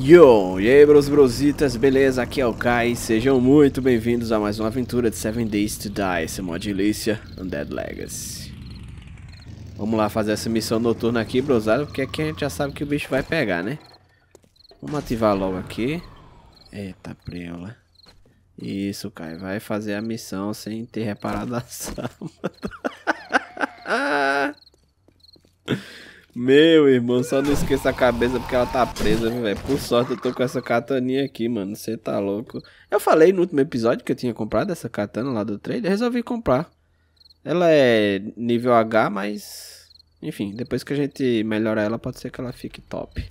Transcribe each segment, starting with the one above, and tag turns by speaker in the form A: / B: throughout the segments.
A: Yo, e aí bros brositas, beleza? Aqui é o Kai, sejam muito bem-vindos a mais uma aventura de 7 Days to Die, esse mod delícia, Undead Legacy. Vamos lá fazer essa missão noturna aqui, brosado, porque aqui a gente já sabe que o bicho vai pegar, né? Vamos ativar logo aqui. Eita, preula. Isso, Kai, vai fazer a missão sem ter reparado a sala. Meu irmão, só não esqueça a cabeça porque ela tá presa, velho. Por sorte eu tô com essa katana aqui, mano. Você tá louco. Eu falei no último episódio que eu tinha comprado essa katana lá do trailer. Resolvi comprar. Ela é nível H, mas. Enfim, depois que a gente melhorar ela, pode ser que ela fique top.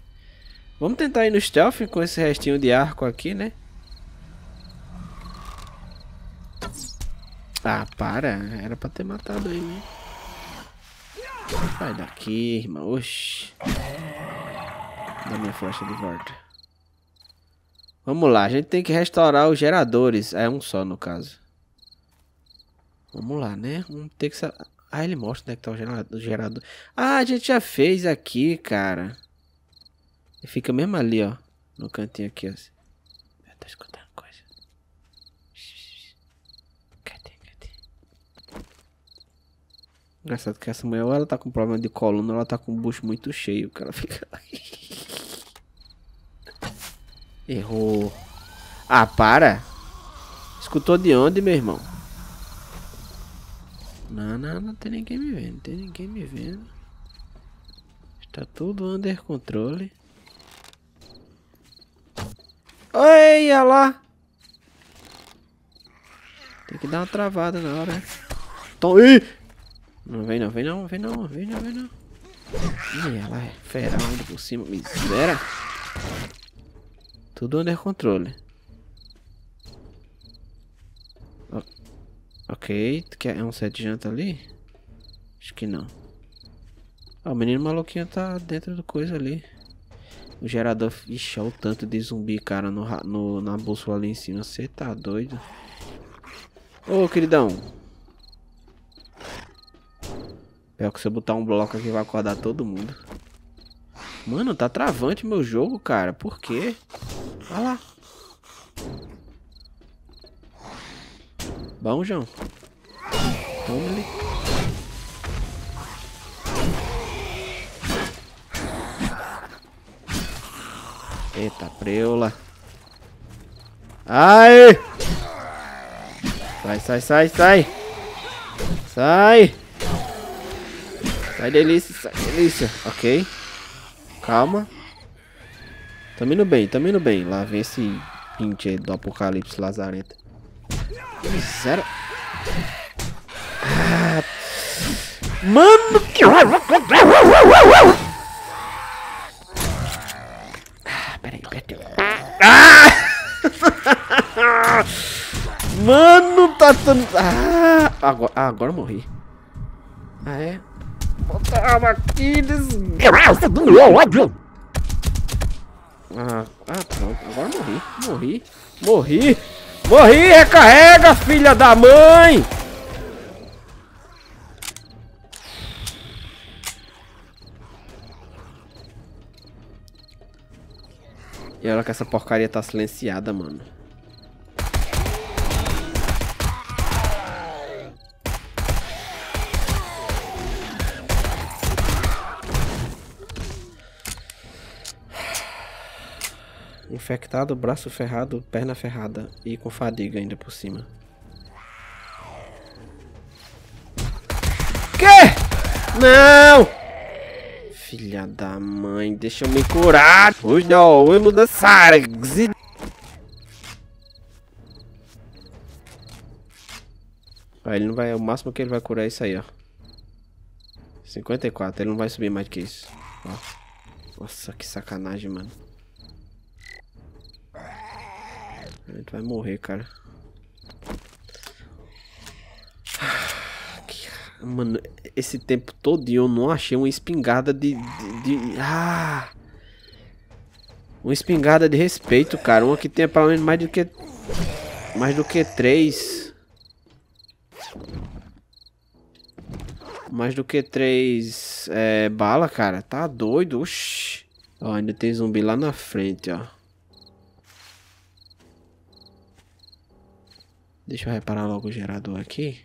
A: Vamos tentar ir no stealth com esse restinho de arco aqui, né? Ah, para. Era pra ter matado ele, né? Sai daqui, irmão. Oxi. Dá minha flecha de volta. Vamos lá, a gente tem que restaurar os geradores. É um só, no caso. Vamos lá, né? Vamos ter que... Ah, ele mostra onde é que tá o gerador. Ah, a gente já fez aqui, cara. Ele fica mesmo ali, ó. No cantinho aqui, ó. Tá escutando. Engraçado que essa mulher, ou ela tá com problema de coluna, ou ela tá com o bucho muito cheio, que ela fica... Errou. Ah, para. Escutou de onde, meu irmão? Não, não, não tem ninguém me vendo, não tem ninguém me vendo. Está tudo under controle. Olha lá! Tem que dar uma travada na hora. Então, ih! Não vem não, vem não, vem não, vem não, vem não. Ih, ela é fera ainda por cima, miséria. Tudo under controle. Ok, ok, quer um set de janta ali? Acho que não. Ah, o menino maluquinho tá dentro do coisa ali. O gerador. Ixi, olha o tanto de zumbi, cara, no, no, na bússola ali em cima. Você tá doido? Ô, queridão. Pior é que se eu botar um bloco aqui vai acordar todo mundo. Mano, tá travante meu jogo, cara. Por quê? Olha lá. Bom, João. Toma ele. Eita, preula. Ai! Sai, sai, sai, sai! Sai! Sai tá delícia, sai tá delícia. Ok. Calma. Tamo indo bem, tamo indo bem. Lá vem esse pinche do apocalipse lazareta. Miséria. Ah. Mano, que... Ah, peraí, peraí. Ah! Mano, tá tão... Ah, agora, ah, agora morri. Ah, é? Botava aqui, desgraça do ódio! Ah, ah, pronto. Agora morri. Morri. Morri. Morri, recarrega, filha da mãe! E olha que essa porcaria tá silenciada, mano. Infectado, braço ferrado, perna ferrada e com fadiga ainda por cima. Que? Não! Filha da mãe, deixa eu me curar. Os não, eu dançar. Ah, ele não vai, o máximo que ele vai curar é isso aí, ó. 54, ele não vai subir mais que isso. Ó. Nossa, que sacanagem, mano. vai morrer, cara. Ah, mano, esse tempo todo eu não achei uma espingarda de, de, de... Ah! Uma espingarda de respeito, cara. Uma que tenha pelo menos mais do que... Mais do que três. Mais do que três... É, bala, cara. Tá doido. Oxi. Ó, ainda tem zumbi lá na frente, ó. Deixa eu reparar logo o gerador aqui.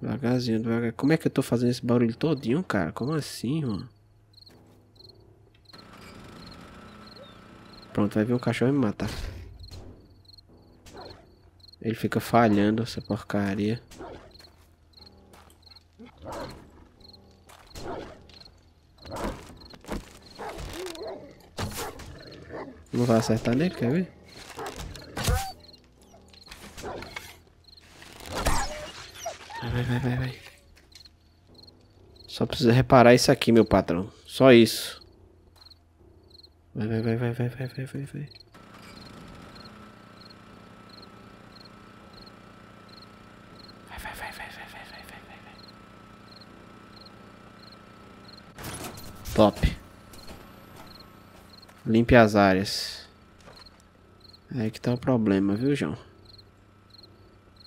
A: Devagarzinho, devagar. Como é que eu tô fazendo esse barulho todinho, cara? Como assim, mano? Pronto, vai vir um cachorro me matar. Ele fica falhando essa porcaria. Não vai acertar nele, quer ver? vai, vai, vai. Só precisa reparar isso aqui, meu patrão. Só isso. Vai, vai, vai, vai, vai, vai, vai, vai, vai. Top. Limpe as áreas. Aí que tá o problema, viu, João?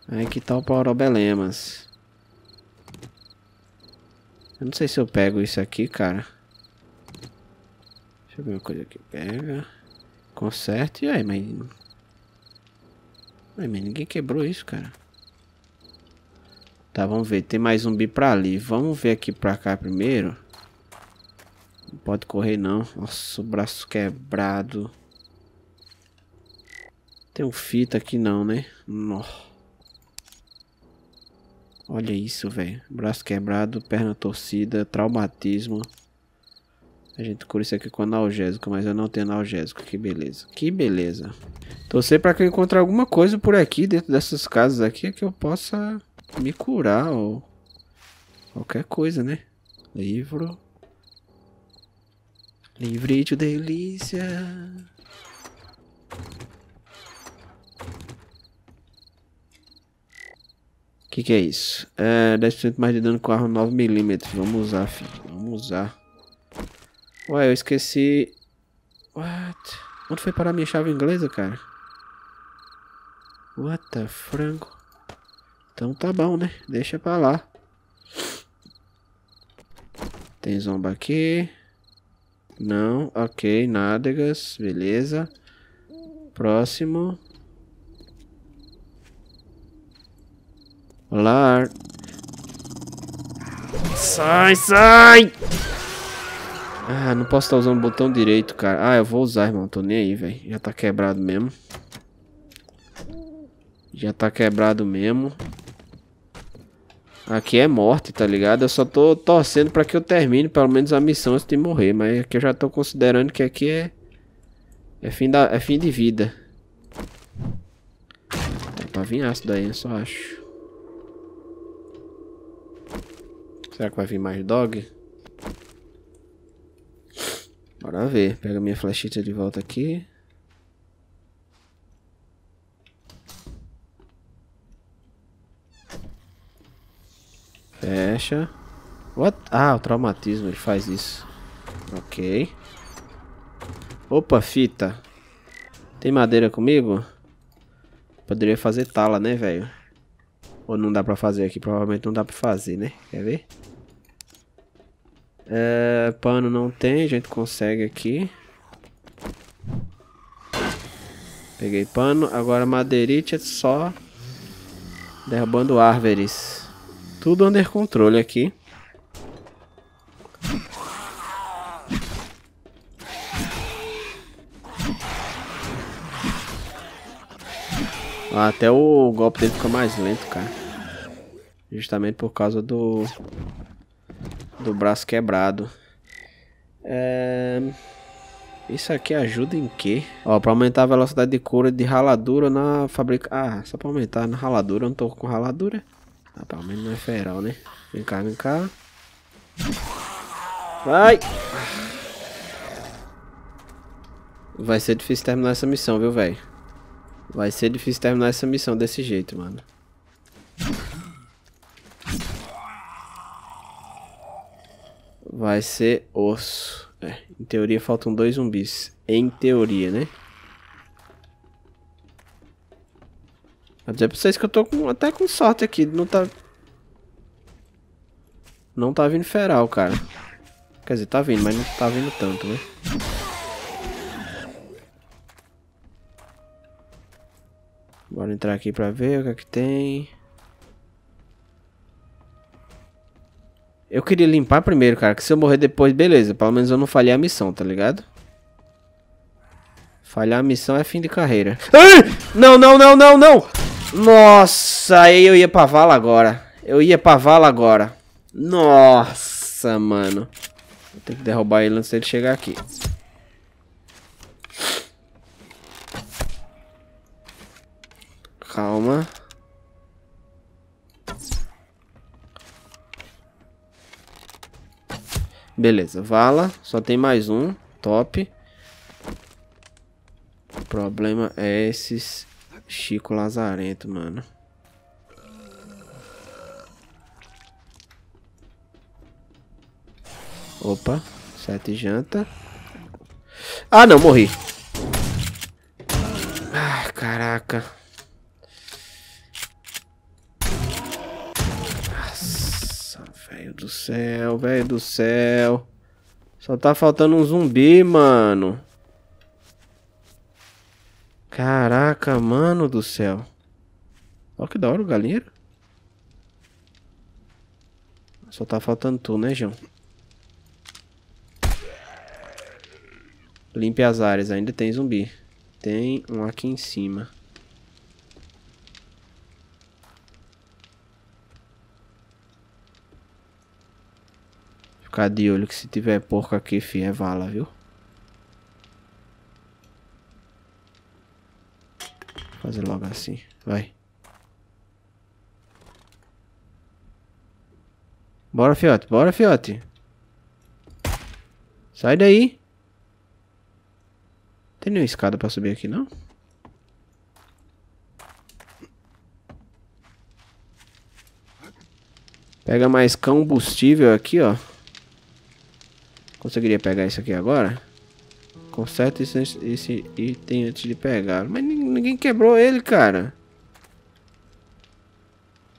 A: Aí que tá o Paurobelemas. Eu não sei se eu pego isso aqui, cara. Deixa eu ver uma coisa aqui. Pega. Conserta. E aí, mas... Ai, mas ninguém quebrou isso, cara. Tá, vamos ver. Tem mais zumbi pra ali. Vamos ver aqui pra cá primeiro. Não pode correr, não. Nossa, o braço quebrado. Tem um fita aqui, não, né? Nossa. Olha isso, velho. Braço quebrado, perna torcida, traumatismo. A gente cura isso aqui com analgésico, mas eu não tenho analgésico. Que beleza. Que beleza. Torcer pra que eu encontre alguma coisa por aqui, dentro dessas casas aqui, que eu possa me curar ou qualquer coisa, né? Livro. Livre de delícia. que, que é isso? É, 10% mais de dano com arma 9mm. Vamos usar, filho. Vamos usar. Ué, eu esqueci... What? Onde foi parar minha chave inglesa, cara? What the frango? Então tá bom, né? Deixa pra lá. Tem zomba aqui. Não, ok, nádegas, beleza. Próximo. Lar. Sai, sai! Ah, não posso estar tá usando o botão direito, cara. Ah, eu vou usar, irmão. Tô nem aí, velho. Já tá quebrado mesmo. Já tá quebrado mesmo. Aqui é morte, tá ligado? Eu só tô torcendo pra que eu termine pelo menos a missão antes de morrer. Mas aqui é eu já tô considerando que aqui é... É fim, da... é fim de vida. Então, tá vinhaço daí, eu só acho. Será que vai vir mais dog? Bora ver. Pega minha flechita de volta aqui. Fecha. What? Ah, o traumatismo, ele faz isso. Ok. Opa, fita. Tem madeira comigo? Poderia fazer tala, né, velho? Ou não dá pra fazer aqui? Provavelmente não dá pra fazer, né? Quer ver? É, pano não tem, a gente consegue aqui. Peguei pano, agora madeirite é só derrubando árvores. Tudo under controle aqui. até o golpe dele fica mais lento, cara. Justamente por causa do... Do braço quebrado. É... Isso aqui ajuda em quê? Ó, pra aumentar a velocidade de cura de raladura na fábrica... Ah, só pra aumentar na raladura. Eu não tô com raladura. Ah, pelo menos não é feral, né? Vem cá, vem cá. Vai! Vai ser difícil terminar essa missão, viu, velho? Vai ser difícil terminar essa missão desse jeito, mano. Vai ser osso. É, em teoria faltam dois zumbis. Em teoria, né? Vou dizer é pra vocês que eu tô com, até com sorte aqui. Não tá... Não tá vindo feral, cara. Quer dizer, tá vindo, mas não tá vindo tanto, né? Bora entrar aqui pra ver o que é que tem. Eu queria limpar primeiro, cara, que se eu morrer depois, beleza. Pelo menos eu não falhei a missão, tá ligado? Falhar a missão é fim de carreira. Ai! Não, não, não, não, não! Nossa, aí eu ia pra vala agora. Eu ia pra vala agora. Nossa, mano. Vou ter que derrubar ele antes dele chegar aqui. Calma. Beleza, vala. Só tem mais um. Top. O problema é esses Chico Lazarento, mano. Opa, sete janta. Ah, não, morri. Ah, caraca. do céu, velho do céu. Só tá faltando um zumbi, mano. Caraca, mano do céu. Olha que da hora o galinheiro. Só tá faltando tu, né, João? Limpe as áreas. Ainda tem zumbi. Tem um aqui em cima. Ficar de olho que se tiver porco aqui, fi, é vala, viu? Vou fazer logo assim, vai. Bora, fiote, bora, fiote. Sai daí. Tem nenhuma escada pra subir aqui, não? Pega mais combustível aqui, ó. Conseguiria pegar isso aqui agora? Conserta esse, esse item antes de pegar. Mas ninguém quebrou ele, cara.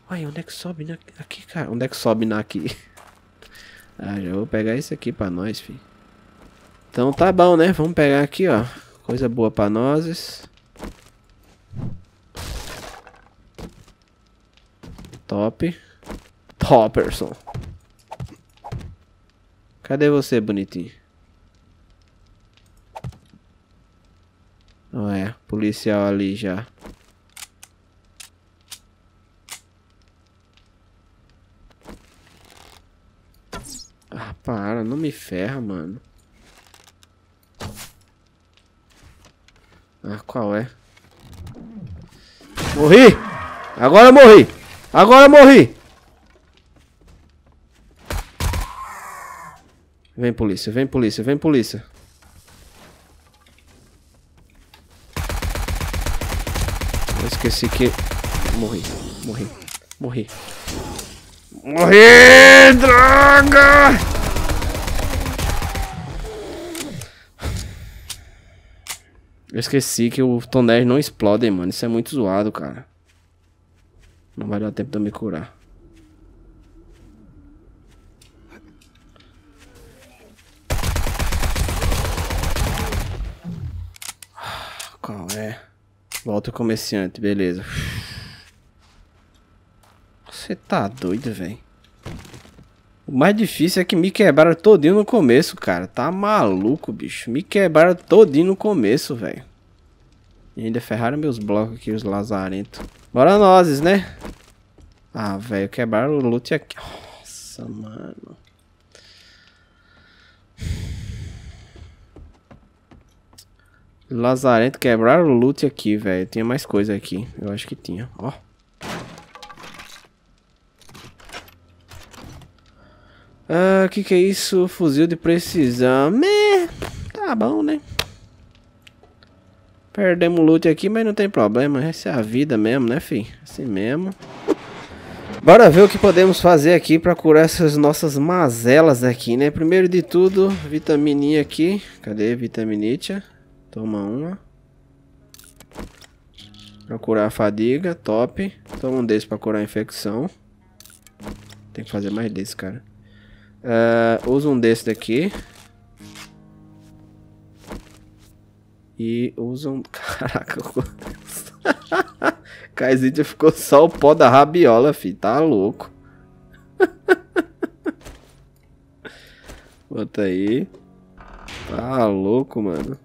A: Uai, onde é que sobe na... aqui, cara? Onde é que sobe na aqui? ah, já vou pegar isso aqui pra nós, filho. Então tá bom, né? Vamos pegar aqui, ó. Coisa boa pra nós. Top. Topperson. Cadê você, bonitinho? Não é, policial ali já. Ah, para, não me ferra, mano. Ah, qual é? Morri! Agora morri! Agora morri! Vem polícia, vem polícia, vem polícia. Eu esqueci que... Morri, morri, morri. Morri, droga! Eu esqueci que o tonel não explode, mano. Isso é muito zoado, cara. Não vai dar tempo de eu me curar. Volta o comerciante, beleza. Você tá doido, velho. O mais difícil é que me quebraram todinho no começo, cara. Tá maluco, bicho. Me quebraram todinho no começo, velho. E ainda ferraram meus blocos aqui, os lazarentos. Bora nozes, né? Ah, velho, quebraram o loot aqui. Nossa, mano. Lazarento quebraram o loot aqui, velho. Tinha mais coisa aqui. Eu acho que tinha. Ó. Ah, que que é isso? Fuzil de precisão. Meh, tá bom, né? Perdemos o loot aqui, mas não tem problema. Essa é a vida mesmo, né, fi? Assim mesmo. Bora ver o que podemos fazer aqui pra curar essas nossas mazelas aqui, né? Primeiro de tudo, vitamininha aqui. Cadê vitamininha? Toma uma. Pra curar a fadiga, top. Toma um desse pra curar a infecção. Tem que fazer mais desse, cara. Uh, usa um desse daqui. E usa um... Caraca, eu... Kaizid ficou só o pó da rabiola, fi. Tá louco. Bota aí. Tá louco, mano.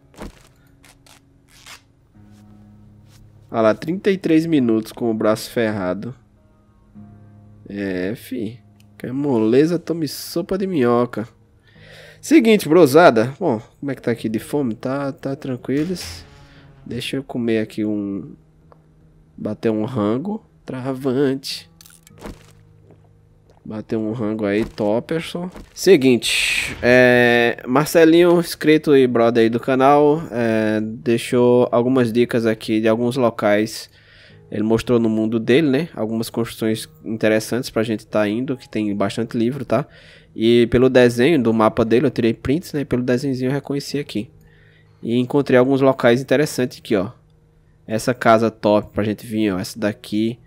A: Olha lá, 33 minutos com o braço ferrado. É, fi. Que moleza, tome sopa de minhoca. Seguinte, brosada. Bom, como é que tá aqui de fome? Tá, tá tranquilos. Deixa eu comer aqui um... Bater um rango. Travante. Bateu um rango aí, top, pessoal. Seguinte, é, Marcelinho, inscrito e brother aí do canal, é, deixou algumas dicas aqui de alguns locais. Ele mostrou no mundo dele, né? Algumas construções interessantes pra gente tá indo, que tem bastante livro, tá? E pelo desenho do mapa dele, eu tirei prints, né? Pelo desenhozinho eu reconheci aqui. E encontrei alguns locais interessantes aqui, ó. Essa casa top pra gente vir, ó. Essa daqui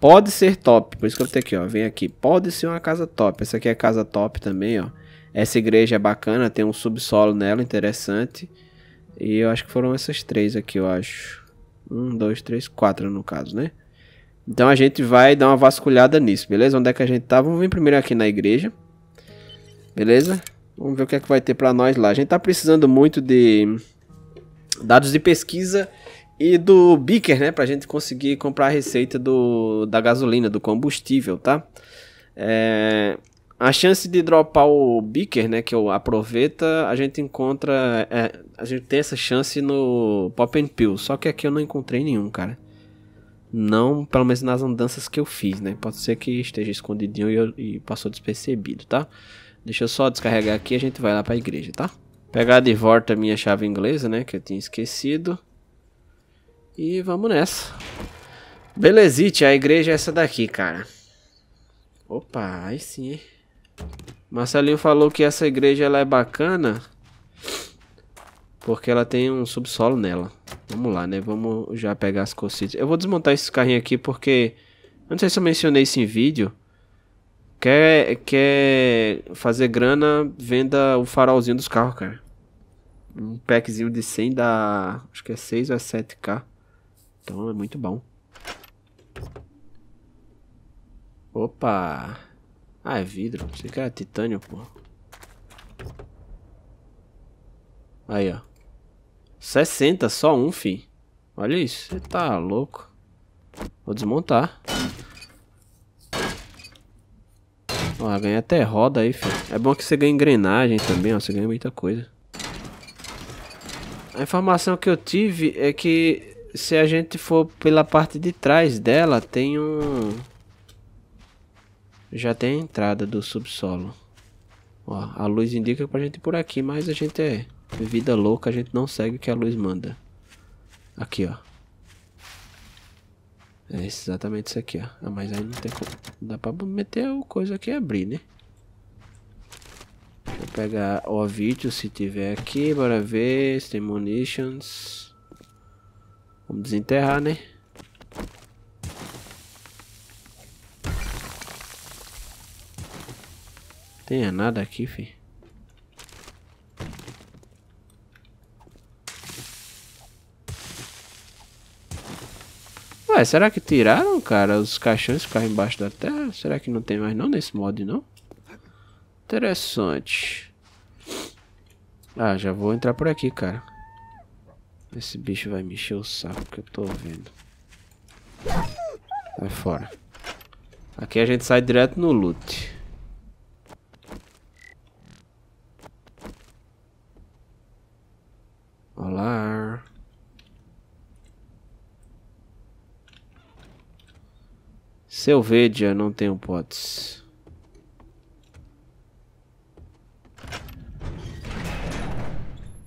A: Pode ser top, por isso que eu tenho aqui, ó. Vem aqui, pode ser uma casa top. Essa aqui é casa top também, ó. Essa igreja é bacana, tem um subsolo nela, interessante. E eu acho que foram essas três aqui, eu acho. Um, dois, três, quatro no caso, né? Então a gente vai dar uma vasculhada nisso, beleza? Onde é que a gente tá? Vamos vir primeiro aqui na igreja. Beleza? Vamos ver o que é que vai ter pra nós lá. A gente tá precisando muito de dados de pesquisa e do Beaker, né? Pra gente conseguir comprar a receita do, da gasolina, do combustível, tá? É, a chance de dropar o Beaker, né? Que eu é aproveita, a gente encontra. É, a gente tem essa chance no Pop and Pill. Só que aqui eu não encontrei nenhum, cara. Não, pelo menos nas andanças que eu fiz, né? Pode ser que esteja escondidinho e, eu, e passou despercebido, tá? Deixa eu só descarregar aqui e a gente vai lá pra igreja, tá? Pegar de volta a minha chave inglesa, né? Que eu tinha esquecido. E vamos nessa. Belezite, a igreja é essa daqui, cara. Opa, aí sim. Marcelinho falou que essa igreja ela é bacana porque ela tem um subsolo nela. Vamos lá, né? Vamos já pegar as cocidas. Eu vou desmontar esse carrinho aqui porque... não sei se eu mencionei isso em vídeo. Quer, quer fazer grana, venda o farolzinho dos carros, cara. Um packzinho de 100 dá... Acho que é 6 ou é 7k. Então é muito bom. Opa! Ah, é vidro. Você quer é titânio, pô. Aí, ó. 60, só um, fi. Olha isso. Você tá louco. Vou desmontar. Ó, ganhei até roda aí, filho. É bom que você ganha engrenagem também, ó. Você ganha muita coisa. A informação que eu tive é que se a gente for pela parte de trás dela, tem um... Já tem a entrada do subsolo. Ó, a luz indica pra gente ir por aqui, mas a gente é vida louca, a gente não segue o que a luz manda. Aqui, ó. É exatamente isso aqui, ó. Ah, mas aí não tem como... Dá pra meter o coisa aqui e abrir, né? Deixa eu pegar o vídeo se tiver aqui. Bora ver. Se tem munitions. Vamos desenterrar, né? Tem nada aqui, fi. Ué, será que tiraram, cara, os caixões que ficaram embaixo da terra? Será que não tem mais não nesse mod, não? Interessante. Ah, já vou entrar por aqui, cara. Esse bicho vai me encher o saco que eu tô vendo. vai fora. Aqui a gente sai direto no loot. Olá. Selvedia, não tenho potes.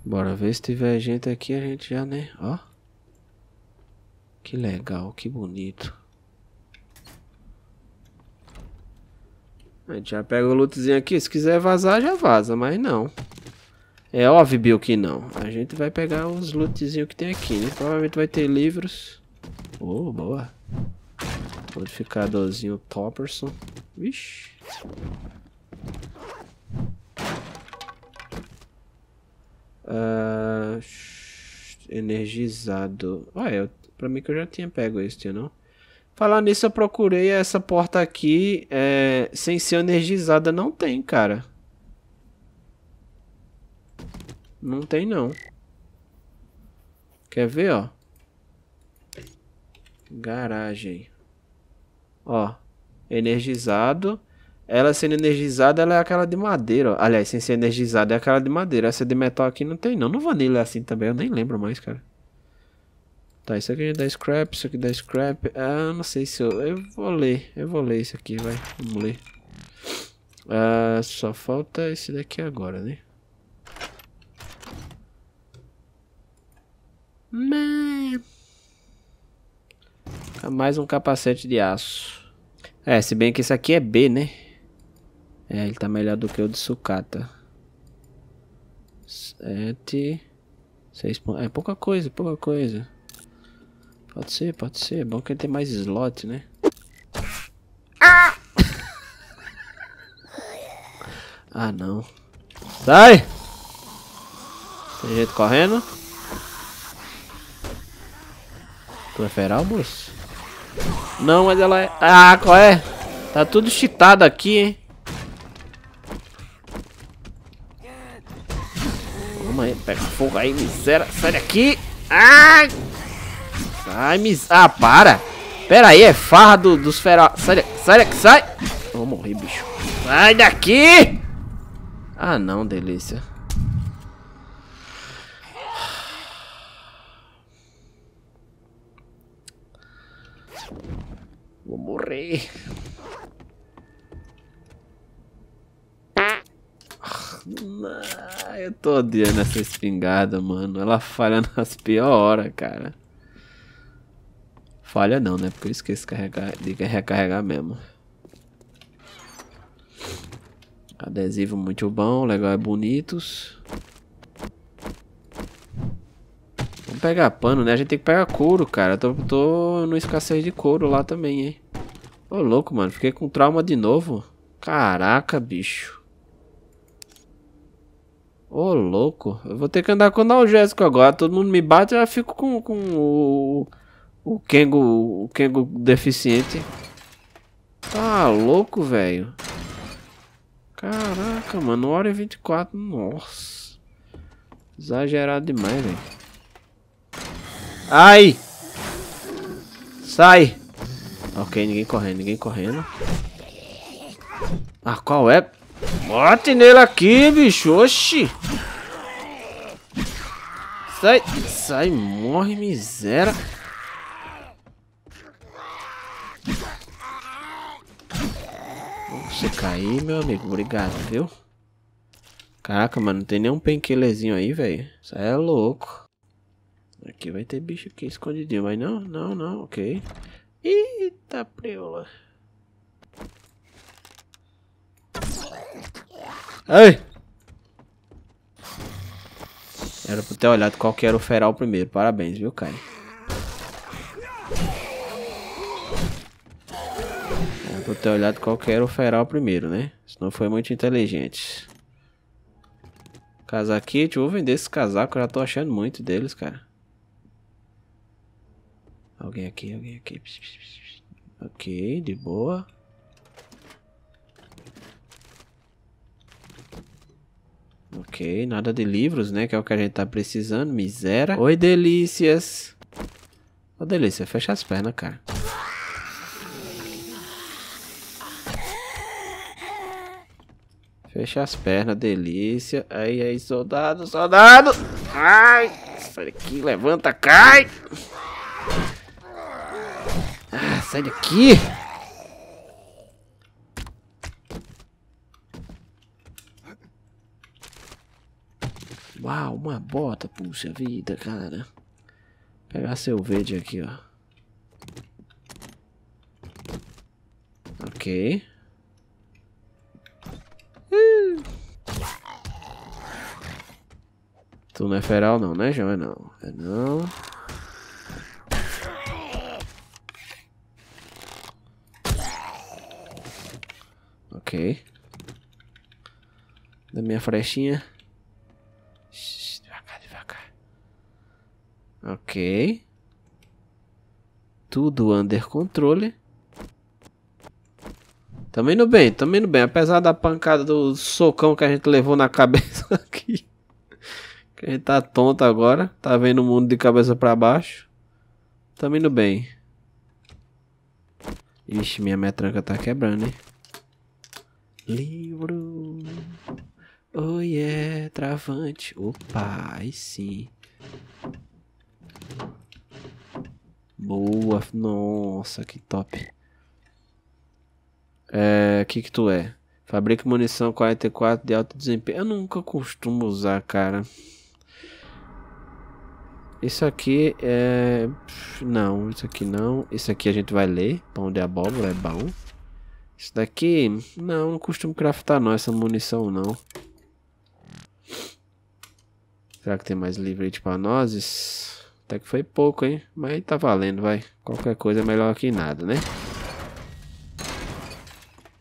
A: Bora ver se tiver gente aqui, a gente já, né? Ó. Que legal, que bonito. A gente já pega o lootzinho aqui. Se quiser vazar, já vaza, mas não. É óbvio, Bill, que não. A gente vai pegar os lootzinhos que tem aqui, né? Provavelmente vai ter livros. Oh, boa. Modificadorzinho Topperson. Vixe. Ah, energizado. Ah, eu, pra mim que eu já tinha pego isso, não? Falar nisso, eu procurei essa porta aqui. É, sem ser energizada, não tem, cara. Não tem, não. Quer ver, ó? Garagem. Ó. Energizado. Ela sendo energizada, ela é aquela de madeira. Ó. Aliás, sem ser energizada, é aquela de madeira. Essa de metal aqui não tem, não. No vanilla é assim também, eu nem lembro mais, cara. Tá, isso aqui é dá scrap, isso aqui é dá scrap. Ah, não sei se eu... Eu vou ler, eu vou ler isso aqui, vai. Vamos ler. Ah, só falta esse daqui agora, né? Ah, mais um capacete de aço. É, se bem que esse aqui é B, né? É, ele tá melhor do que o de sucata. 7. 6 pontos. É pouca coisa, pouca coisa. Pode ser, pode ser. Bom que ele tem mais slot, né? Ah, ah não. Sai! Tem jeito correndo? Tu é feral, moço? Não, mas ela é... Ah, qual é? Tá tudo cheatado aqui, hein? Pega fogo aí, miséria. Sai daqui. Ai! Ai, miséria. Ah, para. Pera aí, é farra do, dos feral. Sai daqui, sai daqui, sai. Eu vou morrer, bicho. Sai daqui! Ah, não, delícia. Vou morrer. Ah, eu tô odiando essa espingarda, mano. Ela falha nas piores horas, cara. Falha não, né? Porque eu esqueço de carregar, de recarregar mesmo. Adesivo muito bom, legal é bonitos. Vamos pegar pano, né? A gente tem que pegar couro, cara. Eu tô, tô no escassez de couro lá também, hein? Ô, louco, mano. Fiquei com trauma de novo. Caraca, bicho. Ô, louco. Eu vou ter que andar com analgésico agora. Todo mundo me bate, eu fico com, com o... O Kengo... O Kengo deficiente. Tá louco, velho. Caraca, mano. 1 hora e 24. Nossa. Exagerado demais, velho. Ai! Sai! Ok, ninguém correndo, ninguém correndo. Ah, qual é? Mate nele aqui, bicho. Oxi. Sai, sai, morre, miséria. Você cair, meu amigo. Obrigado, viu? Caraca, mano, não tem nenhum penquelezinho aí, velho. Isso é louco. Aqui vai ter bicho aqui escondidinho, mas não, não, não, ok. Eita, preula. Ai! Era pra ter olhado qual que era o feral primeiro. Parabéns, viu, cara? Era pra ter olhado qual que era o feral primeiro, né? Isso não foi muito inteligente. Casaquete, vou vender esse casaco. Eu já tô achando muito deles, cara. Alguém aqui, alguém aqui. Ok, de boa. Ok, nada de livros, né? Que é o que a gente tá precisando. Miséria. Oi, delícias. Ô, oh, delícia, fecha as pernas, cara. Fecha as pernas, delícia. Aí, aí, soldado, soldado. Ai, sai daqui, levanta, cai. Ah, sai daqui. Uau, uma bota, puxa vida, cara. pegar seu verde aqui, ó. Ok. Uh. Tu não é feral não, né, João? É não. É não. Ok. Da minha frestinha. Ok. Tudo under controle. Tamo tá indo bem, tamo tá indo bem. Apesar da pancada do socão que a gente levou na cabeça aqui. Que a gente tá tonto agora. Tá vendo o mundo de cabeça pra baixo. Tamo tá indo bem. Ixi, minha metranca tá quebrando, hein? Livro. Oh yeah, travante. Opa, aí sim. Boa, nossa, que top. É, que que tu é? Fabrica munição 44 de alto desempenho. Eu nunca costumo usar, cara. Isso aqui é... Não, isso aqui não. Isso aqui a gente vai ler. Pão de abóbora é bom. Isso daqui... Não, não costumo craftar não essa munição, não. Será que tem mais livrete para nós? Até que foi pouco, hein? Mas tá valendo, vai. Qualquer coisa é melhor que nada, né?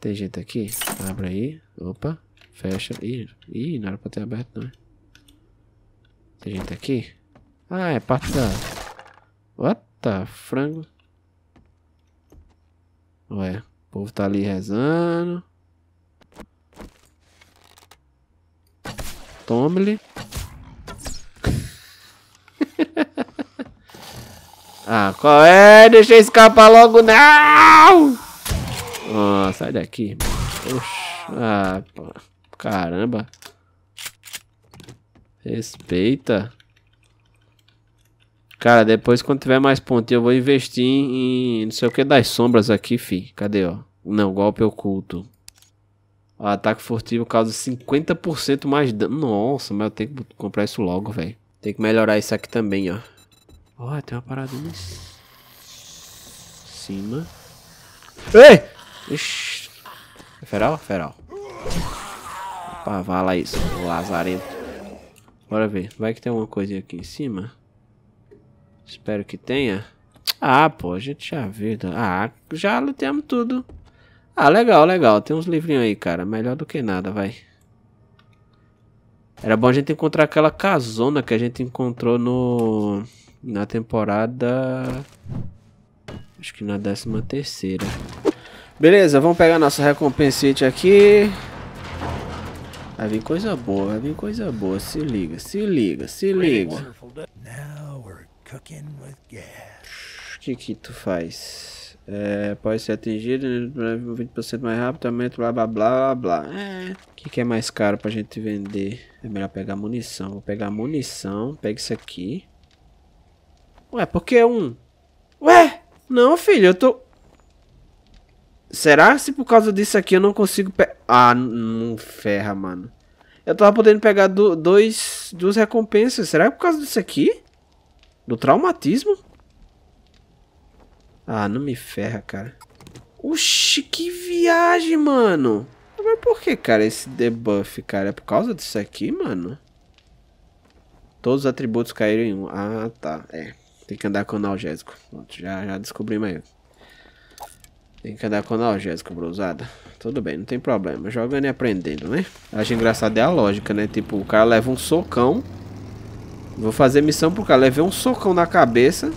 A: Tem gente aqui? Abre aí. Opa. Fecha. Ih, ih não era pra ter aberto, não. Tem gente aqui? Ah, é parte da... What the frango? Ué, o povo tá ali rezando. Tome-lhe. Ah, qual é? Deixa eu escapar logo, não! Ah, oh, sai daqui. Oxi. Ah, pô. Caramba. Respeita. Cara, depois quando tiver mais pontinho, eu vou investir em, em não sei o que das sombras aqui, fi. Cadê, ó? Não, golpe oculto. O ataque furtivo causa 50% mais dano. Nossa, mas eu tenho que comprar isso logo, velho. Tem que melhorar isso aqui também, ó. Ó, tem uma parada em cima. Ei! Ixi. É feral? É feral. Opa, vala isso, lazarento. Bora ver. Vai que tem alguma coisinha aqui em cima. Espero que tenha. Ah, pô, a gente já viu. Então. Ah, já lutamos tudo. Ah, legal, legal. Tem uns livrinhos aí, cara. Melhor do que nada, vai. Era bom a gente encontrar aquela casona que a gente encontrou no na temporada. Acho que na décima terceira. Beleza, vamos pegar nossa recompensete aqui. Vai vir coisa boa, vai vir coisa boa. Se liga, se liga, se liga. O que que tu faz? É, pode ser atingido 20% né, mais rápido, aumento blá blá blá blá É. O que, que é mais caro pra gente vender? É melhor pegar munição. Vou pegar munição, pega isso aqui. Ué, porque é um... Ué, não, filho, eu tô... Será se por causa disso aqui eu não consigo pegar. Ah, não ferra, mano. Eu tava podendo pegar do, dois, duas recompensas. Será que é por causa disso aqui? Do traumatismo? Ah, não me ferra, cara. Oxi, que viagem, mano. Mas por que, cara, esse debuff, cara? É por causa disso aqui, mano? Todos os atributos caíram em um. Ah, tá. É. Tem que andar com analgésico. Pronto, já, já descobri aí. Tem que andar com analgésico, brusada. Tudo bem, não tem problema. Jogando e aprendendo, né? Acho engraçado é a lógica, né? Tipo, o cara leva um socão. Vou fazer missão pro cara. Levei um socão na cabeça.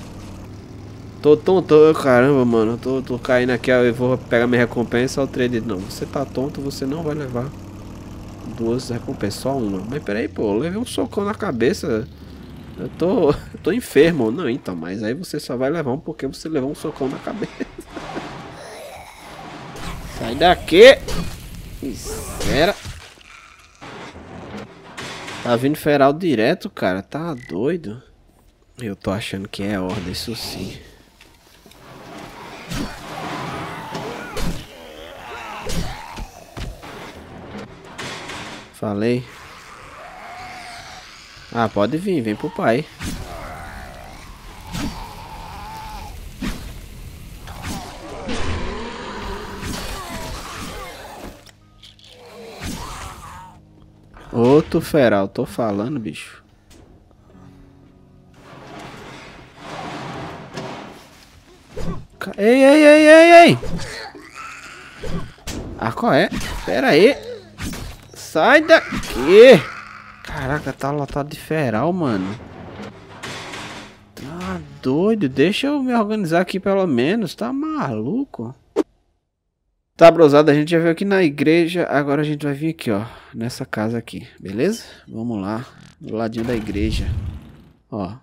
A: Tô tonto. Caramba, mano. Tô, tô caindo aqui. Eu vou pegar minha recompensa. O trader. Não, você tá tonto. Você não vai levar duas recompensas. Só uma. Mas peraí, pô. Levei um socão na cabeça eu tô, eu tô enfermo. Não, então, mas aí você só vai levar um porque você levou um socão na cabeça. Sai daqui! Espera! Tá vindo feral direto, cara. Tá doido. Eu tô achando que é ordem, isso sim. Falei. Ah, pode vir, vem pro pai. Outro feral, tô falando, bicho. Ei, ei, ei, ei, ei! Ah, qual é? Pera aí. Sai daqui! Caraca, tá lotado de feral, mano. Tá doido. Deixa eu me organizar aqui pelo menos. Tá maluco? Tá, brosada, a gente já veio aqui na igreja. Agora a gente vai vir aqui, ó. Nessa casa aqui, beleza? Vamos lá. Do ladinho da igreja. Ó.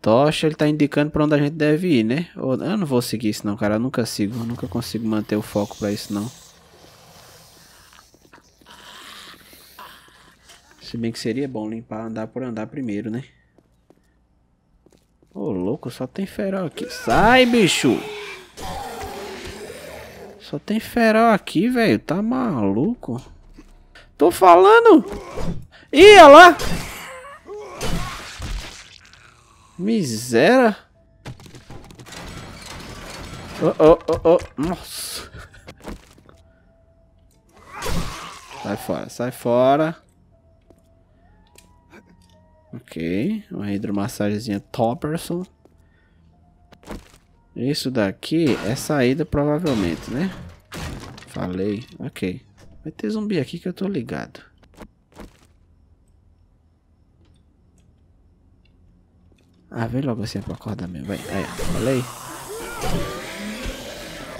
A: Tocha, ele tá indicando pra onde a gente deve ir, né? Eu não vou seguir isso não, cara. Eu nunca sigo. Eu nunca consigo manter o foco pra isso não. Se bem que seria bom limpar andar por andar primeiro, né? Ô, louco, só tem feral aqui. Sai, bicho! Só tem feral aqui, velho. Tá maluco? Tô falando! Ih, olha lá! Miséria! Oh, oh, oh, oh. Nossa! Sai fora, sai fora. Ok, uma hidromassagenzinha Topperson. Isso daqui é saída provavelmente, né? Falei, ok. Vai ter zumbi aqui que eu tô ligado. Ah, vem logo assim pra acordar mesmo, vai. Aí, falei.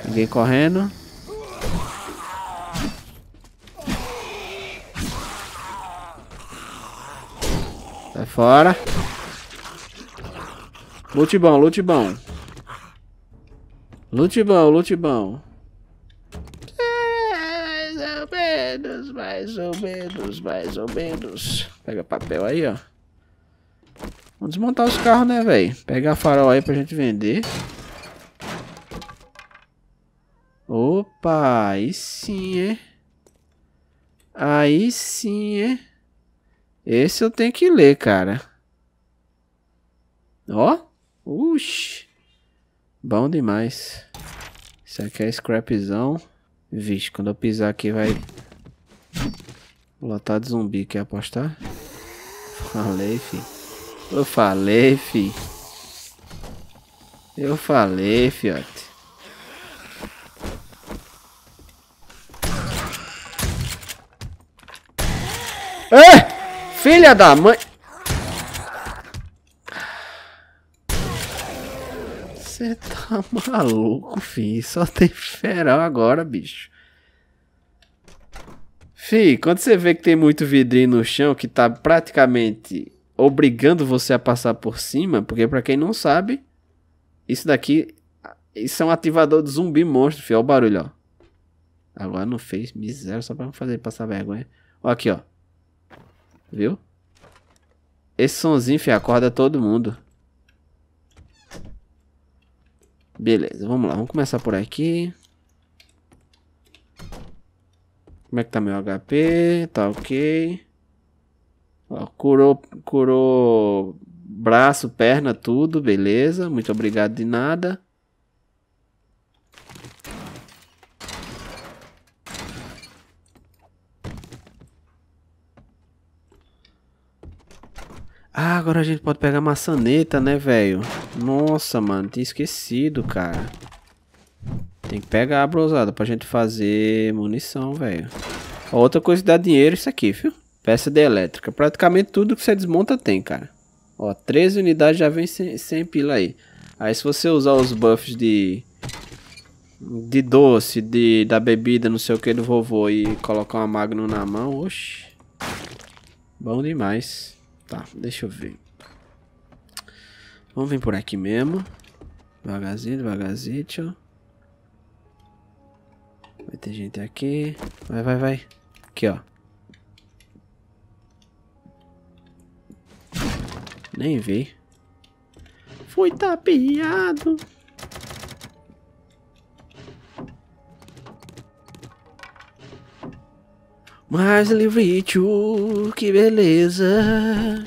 A: Ninguém correndo. fora. Lute bom, lute bom. Lute bom, lute bom. Mais ou menos, mais ou menos, mais ou menos. Pega papel aí, ó. Vamos desmontar os carros, né, velho? Pega farol aí pra gente vender. Opa, aí sim, hein? Aí sim, hein? Esse eu tenho que ler, cara. Ó. Uxi. Bom demais. Isso aqui é scrapzão. Vixe, quando eu pisar aqui vai... Lotar de zumbi, quer apostar? Falei, fi. Eu falei, fi. Eu falei, fiote. Filha da mãe. Você tá maluco, fi. Só tem feral agora, bicho. Fi, quando você vê que tem muito vidrinho no chão que tá praticamente obrigando você a passar por cima, porque para quem não sabe, isso daqui isso é um ativador de zumbi monstro, fi. Olha o barulho, ó. Agora não fez miséria só pra não fazer passar vergonha. Ó, aqui, ó. Viu? Esse sonzinho, fi, acorda todo mundo. Beleza, vamos lá. Vamos começar por aqui. Como é que tá meu HP? Tá ok. Ó, curou, curou braço, perna, tudo. Beleza. Muito obrigado de nada. Ah, agora a gente pode pegar maçaneta, né, velho? Nossa, mano, tinha esquecido, cara. Tem que pegar a brosada pra gente fazer munição, velho. Outra coisa que dá dinheiro é isso aqui, viu? Peça de elétrica. Praticamente tudo que você desmonta tem, cara. Ó, 13 unidades já vem sem, sem pila aí. Aí se você usar os buffs de... De doce, de, da bebida, não sei o que, do vovô e colocar uma Magnum na mão, oxe. Bom demais. Tá, deixa eu ver. Vamos vir por aqui mesmo. Devagarzinho, devagarzinho. Vai ter gente aqui. Vai, vai, vai. Aqui, ó. Nem vi. Fui tapeado. Mais livro tio que beleza.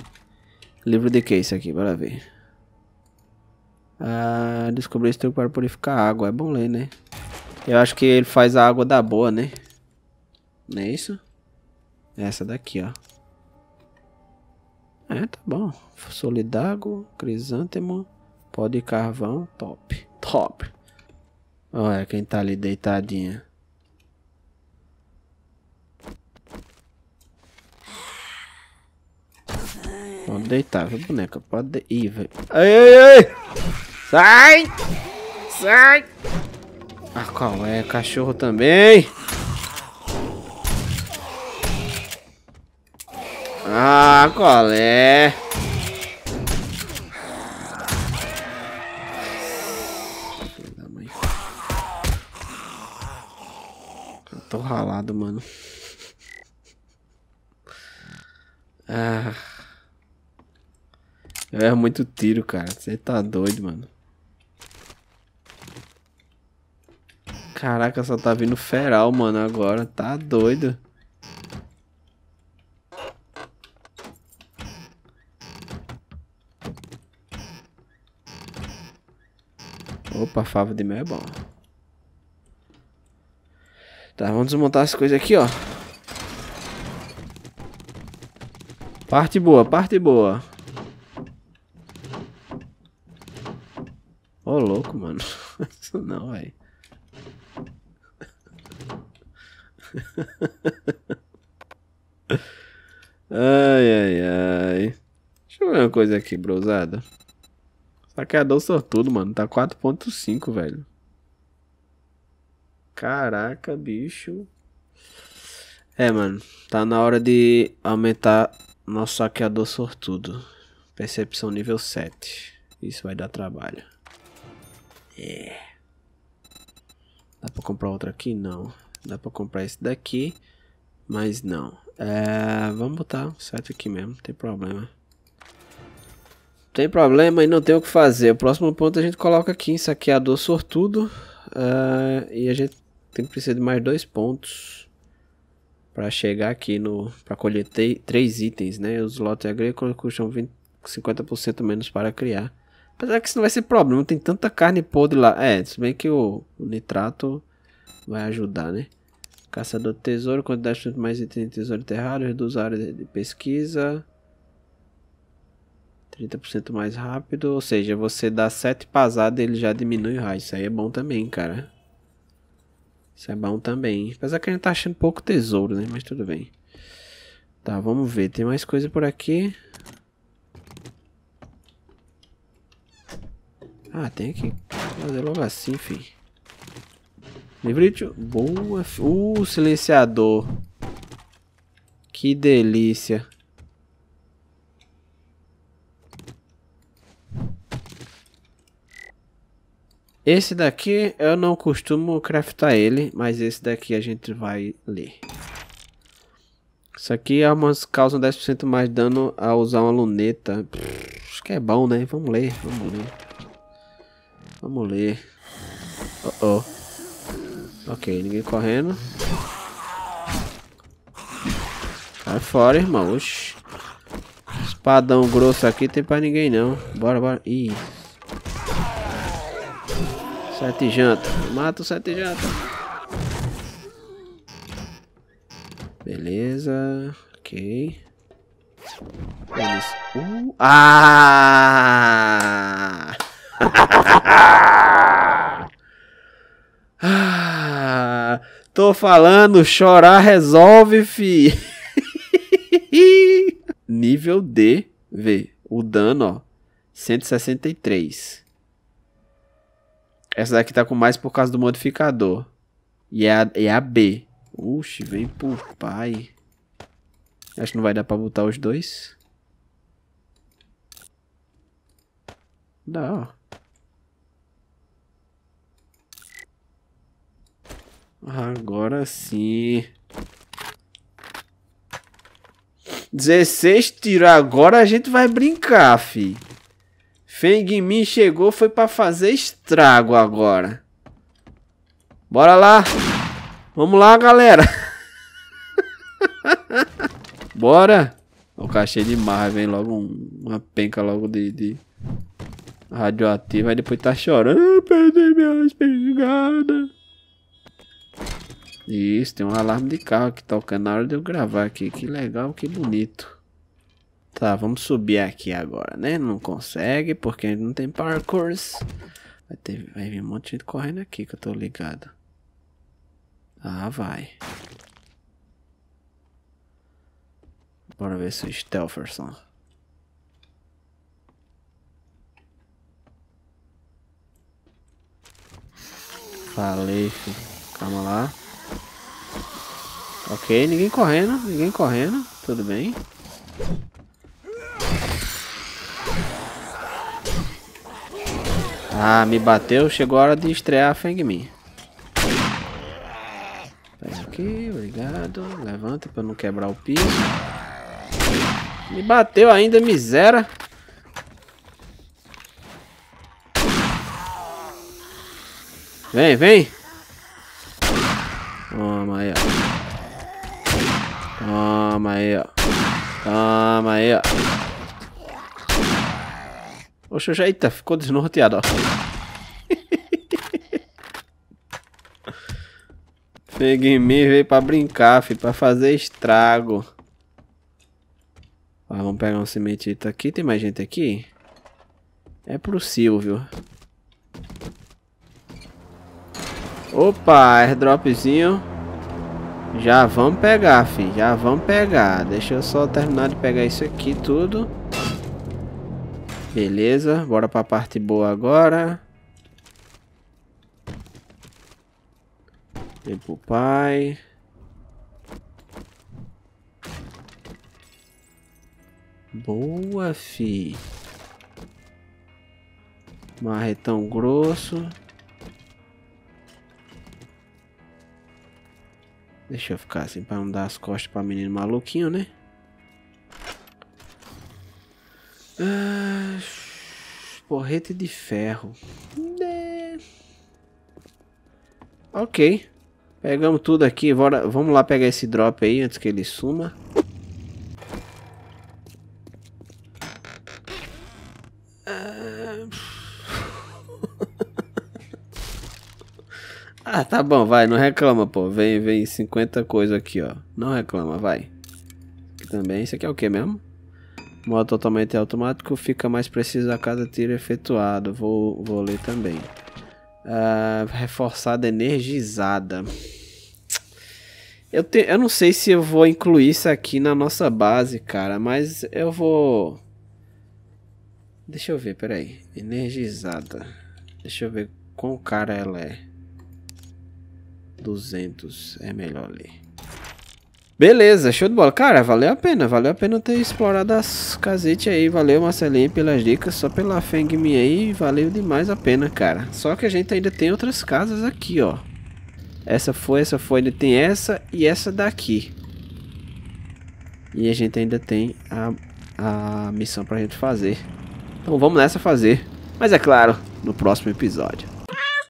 A: Livro de que esse aqui, bora ver. Ah, descobri esse truque para purificar água. É bom ler, né? Eu acho que ele faz a água da boa, né? Não é isso? É essa daqui, ó. É, tá bom. Solidago, crisântemo, pó de carvão, top. Top. Olha quem tá ali deitadinha. Vamos deitar, viu, boneca? Pode ir, velho. Ai, ai, ai! Sai! Sai! Ah, qual é? Cachorro também! Ah, qual é? Eu tô ralado, mano. Ah. Eu é erro muito tiro, cara. Você tá doido, mano. Caraca, só tá vindo feral, mano, agora. Tá doido. Opa, fava de mel é bom. Tá, vamos desmontar as coisas aqui, ó. Parte boa, parte boa. Ô, oh, louco, mano. Isso não, velho. Ai, ai, ai. Deixa eu ver uma coisa aqui, brosada. Saqueador sortudo, mano. Tá 4.5, velho. Caraca, bicho. É, mano. Tá na hora de aumentar nosso saqueador sortudo. Percepção nível 7. Isso vai dar trabalho. É. Dá pra comprar outro aqui? Não. Dá pra comprar esse daqui, mas não. É, vamos botar certo aqui mesmo, não tem problema. Tem problema e não tem o que fazer. O próximo ponto a gente coloca aqui em saqueador sortudo. Uh, e a gente tem que precisar de mais dois pontos para chegar aqui no para colher três itens, né? Os lotes agrícolas custam 20, 50% menos para criar. Apesar que isso não vai ser problema, tem tanta carne podre lá. É, se bem que o, o nitrato vai ajudar, né? Caçador de tesouro, quantidade de mais itens de tesouro enterrado, reduz a área de pesquisa. 30% mais rápido, ou seja, você dá 7 pasadas ele já diminui o raio. Isso aí é bom também, cara. Isso é bom também. Apesar que a gente tá achando pouco tesouro, né? Mas tudo bem. Tá, vamos ver. Tem mais coisa por aqui. Ah, tem que fazer logo assim, enfim. Livrito. Boa. Uh, silenciador. Que delícia. Esse daqui eu não costumo craftar ele, mas esse daqui a gente vai ler. Isso aqui é umas causa 10% mais dano a usar uma luneta. Pff, acho que é bom, né? Vamos ler, vamos ler. Vamos ler. Oh oh. Ok, ninguém correndo. Sai fora, irmão. Oxi. Espadão grosso aqui tem pra ninguém não. Bora, bora. Ih. Sete janta. Mata o sete janta. Beleza. Ok. Eles... Uh. Ah! Ah, tô falando, chorar resolve, fi. Nível D, vê, o dano, ó, 163. Essa daqui tá com mais por causa do modificador. E é a, é a B. Uxe, vem pro pai. Acho que não vai dar pra botar os dois. Dá, ó. Agora sim. 16 tiros. Agora a gente vai brincar, fi. Feng Min chegou, foi pra fazer estrago agora. Bora lá. Vamos lá, galera. Bora. O cachê de marra. Vem logo um, uma penca logo de, de radioativa. depois tá chorando. Eu perdi minhas pegadas. Isso, tem um alarme de carro aqui tocando na hora de eu gravar aqui. Que legal, que bonito. Tá, vamos subir aqui agora, né? Não consegue porque não tem parkour Vai, ter, vai vir um monte de gente correndo aqui que eu tô ligado. Ah, vai. Bora ver se o Stelferson. Falei, filho. Calma lá. Ok, ninguém correndo, ninguém correndo, tudo bem. Ah, me bateu, chegou a hora de estrear a Fengmin. Faz aqui, obrigado. Levanta pra não quebrar o piso. Me bateu ainda, miséria. Vem, vem. aí, ó. Toma aí, ó. Oxe, já... Eita, ficou desnorteado, ó. Peguei me veio pra brincar, fi. pra fazer estrago. Ó, vamos pegar um cimentito aqui. Tem mais gente aqui? É pro Silvio. Opa, airdropzinho. Já vamos pegar, fi. Já vamos pegar. Deixa eu só terminar de pegar isso aqui tudo. Beleza. Bora pra parte boa agora. Vem pro pai. Boa, fi. Marretão grosso. Deixa eu ficar assim pra não dar as costas pra menino maluquinho, né? Ah, porrete de ferro. É. Ok. Pegamos tudo aqui. Bora, vamos lá pegar esse drop aí antes que ele suma. Tá bom, vai, não reclama, pô. Vem, vem 50 coisas aqui, ó. Não reclama, vai. Aqui também, isso aqui é o que mesmo? Modo totalmente automático, fica mais preciso a cada tiro efetuado. Vou, vou ler também. Uh, reforçada energizada. Eu, te, eu não sei se eu vou incluir isso aqui na nossa base, cara, mas eu vou... Deixa eu ver, peraí. Energizada. Deixa eu ver quão cara ela é. 200, é melhor ler. Beleza, show de bola. Cara, valeu a pena, valeu a pena ter explorado as casetes aí. Valeu, Marcelinho, pelas dicas, só pela Feng Mi aí, valeu demais a pena, cara. Só que a gente ainda tem outras casas aqui, ó. Essa foi, essa foi, ainda tem essa e essa daqui. E a gente ainda tem a, a missão pra gente fazer. Então vamos nessa fazer. Mas é claro, no próximo episódio.